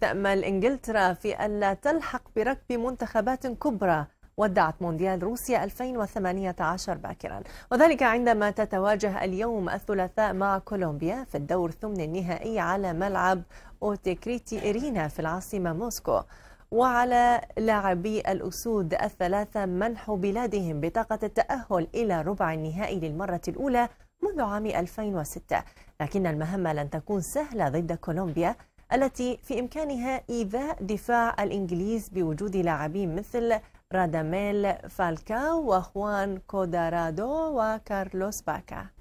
تأمل إنجلترا في ألا تلحق بركب منتخبات كبرى ودعت مونديال روسيا 2018 باكرا وذلك عندما تتواجه اليوم الثلاثاء مع كولومبيا في الدور الثمن النهائي على ملعب أوتيكريتي إرينا في العاصمة موسكو وعلى لاعبي الأسود الثلاثة منح بلادهم بطاقة التأهل إلى ربع النهائي للمرة الأولى منذ عام 2006 لكن المهمة لن تكون سهلة ضد كولومبيا التي في إمكانها إيذاء دفاع الإنجليز بوجود لاعبين مثل راداميل فالكاو وخوان كودارادو وكارلوس باكا